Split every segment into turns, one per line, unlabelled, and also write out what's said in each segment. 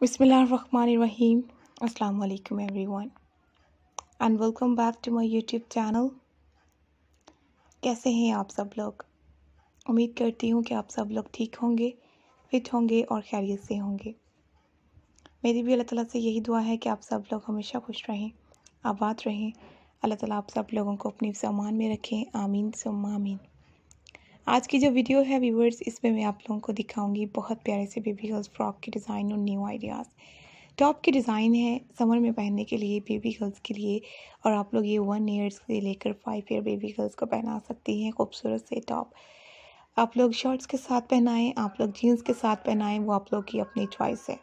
बिस्मिल्लाहिर्रहमानिर्रहीम अस्सलाम वालेकुम everyone and welcome back to my YouTube channel कैसे हैं आप सब लोग उम्मीद करती हूँ कि आप सब लोग ठीक होंगे फिट होंगे और खैरियत से होंगे मेरी भी अल्लाह ताला से यही दुआ है कि आप सब लोग हमेशा खुश रहें आबाद रहें अल्लाह ताला आप सब लोगों को अपनी सामान में रखें आमीन सुम आमीन आज की जो वीडियो है व्यूवर्स इसमें मैं आप लोगों को दिखाऊंगी बहुत प्यारे से बेबी गर्ल्स फ्रॉक के डिज़ाइन और न्यू आइडियाज़ टॉप के डिज़ाइन है समर में पहनने के लिए बेबी गर्ल्स के लिए और आप लोग ये वन ईयर्स से लेकर फाइव ईयर बेबी गर्ल्स को पहना सकती हैं खूबसूरत से टॉप आप लोग शर्ट्स के साथ पहनाएं आप लोग जीन्स के साथ पहनाएं वो आप लोग की अपनी चॉइस है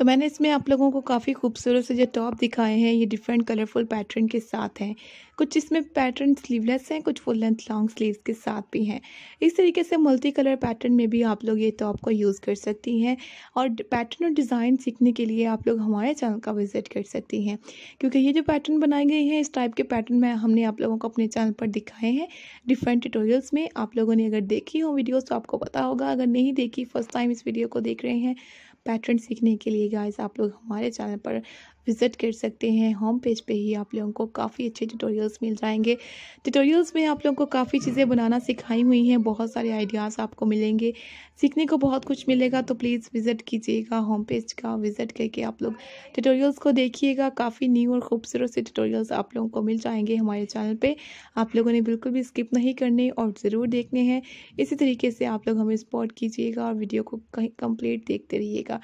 तो मैंने इसमें आप लोगों को काफ़ी खूबसूरत से जो टॉप दिखाए हैं ये डिफरेंट कलरफुल पैटर्न के साथ हैं कुछ इसमें पैटर्न स्लीवलेस हैं कुछ फुल लेंथ लॉन्ग स्लीव्स के साथ भी हैं इस तरीके से मल्टी कलर पैटर्न में भी आप लोग ये टॉप को यूज़ कर सकती हैं और पैटर्न और डिज़ाइन सीखने के लिए आप लोग हमारे चैनल का विज़िट कर सकती हैं क्योंकि ये जो पैटर्न बनाए गए हैं इस टाइप के पैटर्न में हमने आप लोगों को अपने चैनल पर दिखाए हैं डिफरेंट ट्यूटोरियल्स में आप लोगों ने अगर देखी हो वीडियोज़ तो आपको पता होगा अगर नहीं देखी फर्स्ट टाइम इस वीडियो को देख रहे हैं पैटर्न सीखने के लिए गाइस आप लोग हमारे चैनल पर विज़िट कर सकते हैं होम पेज पे ही आप लोगों को काफ़ी अच्छे ट्यूटोरियल्स मिल जाएंगे ट्यूटोरियल्स में आप लोगों को काफ़ी चीज़ें बनाना सिखाई हुई हैं बहुत सारे आइडियाज़ आपको मिलेंगे सीखने को बहुत कुछ मिलेगा तो प्लीज़ विज़िट कीजिएगा होम पेज का विज़िट करके आप लोग ट्यूटोरियल्स को देखिएगा काफ़ी न्यू और खूबसूरत से ट्यूटोरियल्स आप लोगों को मिल जाएंगे हमारे चैनल पर आप लोगों ने बिल्कुल भी स्किप नहीं करने और ज़रूर देखने हैं इसी तरीके से आप लोग हमें सपोर्ट कीजिएगा और वीडियो को कहीं कम्प्लीट देखते रहिएगा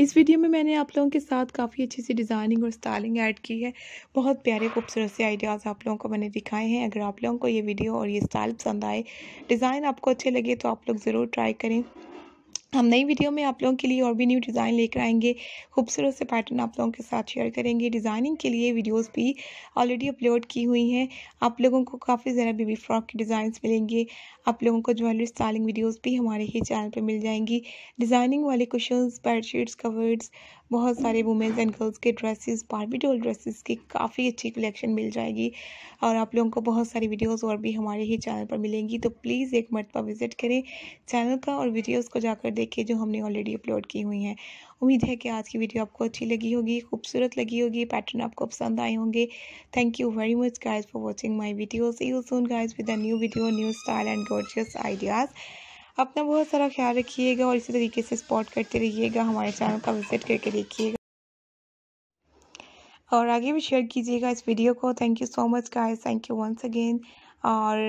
इस वीडियो में मैंने आप लोगों के साथ काफ़ी अच्छी सी डिज़ाइन डिज़ाइनिंग और स्टाइलिंग ऐड की है बहुत प्यारे खूबसूरत से आइडियाज़ आप लोगों को मैंने दिखाए हैं अगर आप लोगों को ये वीडियो और ये स्टाइल पसंद आए डिज़ाइन आपको अच्छे लगे तो आप लोग ज़रूर ट्राई करें हम नई वीडियो में आप लोगों के लिए और भी न्यू डिज़ाइन लेकर आएंगे खूबसूरत से पैटर्न आप लोगों के साथ शेयर करेंगे डिज़ाइनिंग के लिए वीडियोस भी ऑलरेडी अपलोड की हुई हैं आप लोगों को काफ़ी ज़रा बेबी फ्रॉक के डिज़ाइंस मिलेंगे आप लोगों को ज्वेलरी स्टाइलिंग वीडियोस भी हमारे ही चैनल पर मिल जाएंगी डिज़ाइनिंग वाले बेड बेडशीट्स कवर्स बहुत सारे वुमेंस एंड गर्ल्स के ड्रेसेस बारबी डोल ड्रेसेस की काफ़ी अच्छी कलेक्शन मिल जाएगी और आप लोगों को बहुत सारी वीडियोस और भी हमारे ही चैनल पर मिलेंगी तो प्लीज़ एक मरतबा विज़िट करें चैनल का और वीडियोस को जाकर देखे जो हमने ऑलरेडी अपलोड की हुई हैं उम्मीद है कि आज की वीडियो आपको अच्छी लगी होगी खूबसूरत लगी होगी पैटर्न आपको पसंद आए होंगे thank you very much guys for watching my video see you soon guys with a new video new style and gorgeous ideas अपना बहुत सारा ख्याल रखिएगा और इसी तरीके से सपोर्ट करते रहिएगा हमारे चैनल का विज़िट करके देखिएगा और आगे भी शेयर कीजिएगा इस वीडियो को thank you so much guys thank you once again और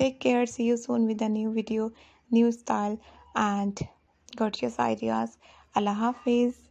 take care see you soon with a new video new style and your ideas. Allah Hafiz.